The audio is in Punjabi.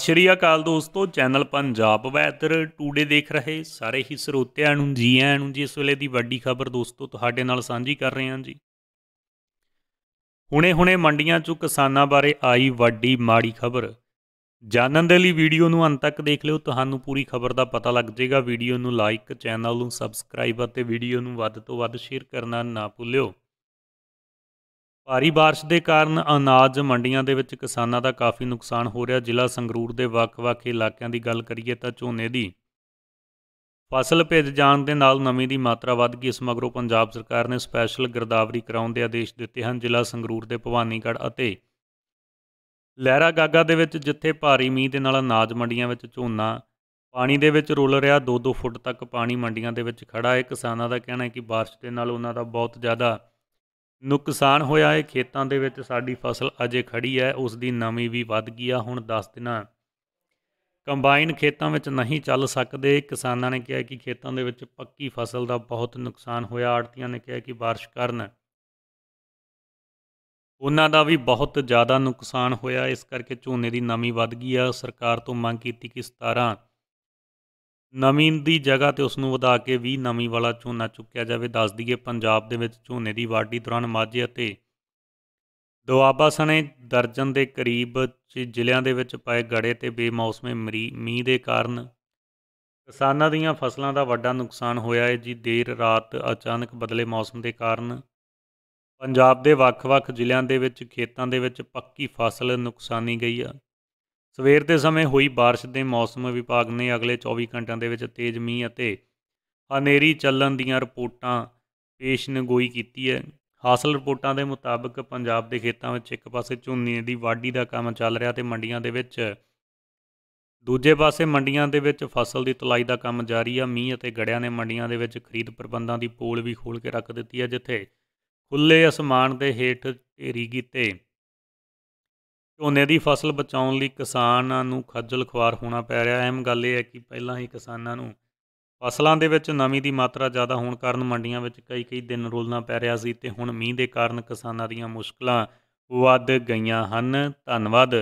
ਸ਼੍ਰੀ ਅਕਾਲ ਦੋਸਤੋ ਚੈਨਲ ਪੰਜਾਬ ਵੈਦਰ ਟੂਡੇ ਦੇਖ ਰਹੇ ਸਾਰੇ ਹੀ ਸਰੋਤਿਆਂ ਨੂੰ ਜੀ ਆਇਆਂ ਨੂੰ ਜੀ ਇਸ ਵੇਲੇ ਦੀ ਵੱਡੀ ਖਬਰ ਦੋਸਤੋ ਤੁਹਾਡੇ ਨਾਲ ਸਾਂਝੀ ਕਰ ਰਹੇ ਹਾਂ ਜੀ ਹੁਣੇ-ਹੁਣੇ ਮੰਡੀਆਂ 'ਚੋਂ ਕਿਸਾਨਾਂ ਬਾਰੇ ਆਈ ਵੱਡੀ ਮਾੜੀ ਖਬਰ ਜਾਣਨ ਦੇ ਲਈ ਵੀਡੀਓ ਨੂੰ ਅੰਤ ਤੱਕ ਦੇਖ ਲਿਓ ਤੁਹਾਨੂੰ ਪੂਰੀ ਖਬਰ ਦਾ ਪਤਾ ਲੱਗ ਜਾਏਗਾ ਵੀਡੀਓ ਨੂੰ ਲਾਈਕ ਚੈਨਲ ਨੂੰ ਸਬਸਕ੍ਰਾਈਬ ਅਤੇ ਵੀਡੀਓ ਨੂੰ ਵੱਧ ਤੋਂ ਵੱਧ ਸ਼ੇਅਰ ਕਰਨਾ ਨਾ ਭੁੱਲਿਓ ਭਾਰੀ بارش ਦੇ ਕਾਰਨ ਅਨਾਜ ਮੰਡੀਆਂ ਦੇ ਵਿੱਚ ਕਿਸਾਨਾਂ ਦਾ ਕਾਫੀ ਨੁਕਸਾਨ ਹੋ ਰਿਹਾ ਜ਼ਿਲ੍ਹਾ ਸੰਗਰੂਰ ਦੇ ਵੱਖ-ਵੱਖ ਇਲਾਕਿਆਂ ਦੀ ਗੱਲ ਕਰੀਏ ਤਾਂ ਝੋਨੇ ਦੀ ਫਸਲ ਭਿੱਜ ਜਾਣ ਦੇ ਨਾਲ ਨਮੀ ਦੀ ਮਾਤਰਾ ਵੱਧ ਗਈ ਇਸ ਮਗਰੋਂ ਪੰਜਾਬ ਸਰਕਾਰ ਨੇ ਸਪੈਸ਼ਲ ਗਿਰਦਾਵਰੀ ਕਰਾਉਣ ਦੇ ਆਦੇਸ਼ ਦਿੱਤੇ ਹਨ ਜ਼ਿਲ੍ਹਾ ਸੰਗਰੂਰ ਦੇ ਭਵਾਨੀਗੜ੍ਹ ਅਤੇ ਲਹਿਰਾ ਗਾਗਾ ਦੇ ਵਿੱਚ ਜਿੱਥੇ ਭਾਰੀ ਮੀਂਹ ਦੇ ਨਾਲ ਅਨਾਜ ਮੰਡੀਆਂ ਵਿੱਚ ਝੋਨਾ ਪਾਣੀ ਦੇ ਵਿੱਚ ਰੁਲ ਰਿਹਾ 2-2 ਫੁੱਟ ਤੱਕ ਪਾਣੀ ਮੰਡੀਆਂ ਦੇ ਵਿੱਚ ਖੜਾ ਹੈ ਕਿਸਾਨਾਂ ਦਾ ਕਹਿਣਾ ਹੈ ਕਿ بارش ਦੇ ਨਾਲ ਉਹਨਾਂ ਦਾ ਬਹੁਤ ਜ਼ਿਆਦਾ ਨੁਕਸਾਨ ਹੋਇਆ ਹੈ ਖੇਤਾਂ ਦੇ ਵਿੱਚ ਸਾਡੀ ਫਸਲ ਅਜੇ ਖੜੀ ਹੈ ਉਸ ਦੀ ਨਮੀ ਵੀ ਵੱਧ ਗਈ ਆ ਹੁਣ 10 ਦਿਨਾਂ ਕੰਬਾਈਨ ਖੇਤਾਂ ਵਿੱਚ ਨਹੀਂ ਚੱਲ ਸਕਦੇ ਕਿਸਾਨਾਂ ਨੇ ਕਿਹਾ ਕਿ ਖੇਤਾਂ ਦੇ ਵਿੱਚ ਪੱਕੀ ਫਸਲ ਦਾ ਬਹੁਤ ਨੁਕਸਾਨ ਹੋਇਆ ਆੜਤੀਆਂ ਨੇ ਕਿਹਾ ਕਿ بارش ਕਾਰਨ ਉਹਨਾਂ ਦਾ ਵੀ ਬਹੁਤ ਜ਼ਿਆਦਾ ਨੁਕਸਾਨ ਹੋਇਆ ਇਸ ਕਰਕੇ ਝੋਨੇ ਦੀ ਨਮੀ ਵੱਧ ਗਈ ਆ ਸਰਕਾਰ ਤੋਂ ਮੰਗ ਕੀਤੀ ਕਿ 17 ਨਵੀਂ ਦੀ ਜਗ੍ਹਾ ਤੇ ਉਸ ਨੂੰ ਵਧਾ ਕੇ 20 ਨਵੀਂ ਵਾਲਾ ਝੋਨਾ ਚੁੱਕਿਆ ਜਾਵੇ ਦੱਸ ਦਈਏ ਪੰਜਾਬ ਦੇ ਵਿੱਚ ਝੋਨੇ ਦੀ ਵਾਢੀ ਦੌਰਾਨ ਮਾਝੇ ਅਤੇ ਦੁਆਬਾ ਸਣੇ ਦਰਜਨ ਦੇ ਕਰੀਬ ਜ਼ਿਲ੍ਹਿਆਂ ਦੇ ਵਿੱਚ ਪਏ ਗੜੇ ਤੇ ਬੇਮੌਸਮੇ ਮੀਂਹ ਦੇ ਕਾਰਨ ਕਿਸਾਨਾਂ ਦੀਆਂ ਫਸਲਾਂ ਦਾ ਵੱਡਾ ਨੁਕਸਾਨ ਹੋਇਆ ਹੈ ਜੀ ਦੇਰ ਰਾਤ ਅਚਾਨਕ ਬਦਲੇ ਮੌਸਮ ਦੇ ਕਾਰਨ ਪੰਜਾਬ ਦੇ ਵੱਖ-ਵੱਖ ਜ਼ਿਲ੍ਹਿਆਂ ਦੇ ਵਿੱਚ ਖੇਤਾਂ ਦੇ ਵਿੱਚ ਪੱਕੀ ਫਸਲ ਨੁਕਸਾਨੀ ਗਈ ਆ ਸਵੇਰ ਦੇ ਸਮੇਂ ਹੋਈ بارش ਦੇ ਮੌਸਮ ਵਿਭਾਗ ਨੇ ਅਗਲੇ 24 ਘੰਟਿਆਂ ਦੇ ਵਿੱਚ ਤੇਜ਼ ਮੀਂਹ ਅਤੇ ਹਨੇਰੀ ਚੱਲਣ ਦੀਆਂ ਰਿਪੋਰਟਾਂ ਪੇਸ਼ਨਗੋਈ ਕੀਤੀ ਹੈ ਹਾਸਲ ਰਿਪੋਰਟਾਂ ਦੇ ਮੁਤਾਬਕ ਪੰਜਾਬ ਦੇ ਖੇਤਾਂ ਵਿੱਚ ਇੱਕ ਪਾਸੇ ਝੋਨੇ ਦੀ ਵਾਢੀ ਦਾ ਕੰਮ ਚੱਲ ਰਿਹਾ ਤੇ ਮੰਡੀਆਂ ਦੇ ਵਿੱਚ ਦੂਜੇ ਪਾਸੇ ਮੰਡੀਆਂ ਦੇ ਵਿੱਚ ਫਸਲ ਦੀ ਤਲਾਈ ਦਾ ਕੰਮ ਜਾਰੀ ਆ ਮੀਂਹ ਅਤੇ ਗੜਿਆਂ ਨੇ ਮੰਡੀਆਂ ਦੇ ਵਿੱਚ ਖਰੀਦ ਪ੍ਰਬੰਧਾਂ ਦੀ ਪੋਲ ਵੀ ਖੋਲ ਕੇ ਰੱਖ ਦਿੱਤੀ ਹੈ ਜਿੱਥੇ ਖੁੱਲੇ ਅਸਮਾਨ ਦੇ ਹੇਠ ਢੇਰੀ ਕੀਤੇ ਝੋਨੇ ਦੀ ਫਸਲ ਬਚਾਉਣ ਲਈ ਕਿਸਾਨਾਂ ਨੂੰ ਖੱਜਲ ਖੁਆਰ ਹੋਣਾ ਪੈ ਰਿਹਾ ਹੈ ਇਹ ਗੱਲ ਇਹ ਹੈ ਕਿ ਪਹਿਲਾਂ ਹੀ ਕਿਸਾਨਾਂ ਨੂੰ ਫਸਲਾਂ ਦੇ ਵਿੱਚ ਨਮੀ ਦੀ ਮਾਤਰਾ ਜ਼ਿਆਦਾ ਹੋਣ ਕਾਰਨ ਮੰਡੀਆਂ ਵਿੱਚ ਕਈ ਕਈ ਦਿਨ ਰੋਲਣਾ ਪੈ ਰਿਹਾ ਸੀ ਤੇ ਹੁਣ ਮੀਂਹ ਦੇ ਕਾਰਨ ਕਿਸਾਨਾਂ ਦੀਆਂ ਮੁਸ਼ਕਲਾਂ ਵੱਧ ਗਈਆਂ ਹਨ ਧੰਨਵਾਦ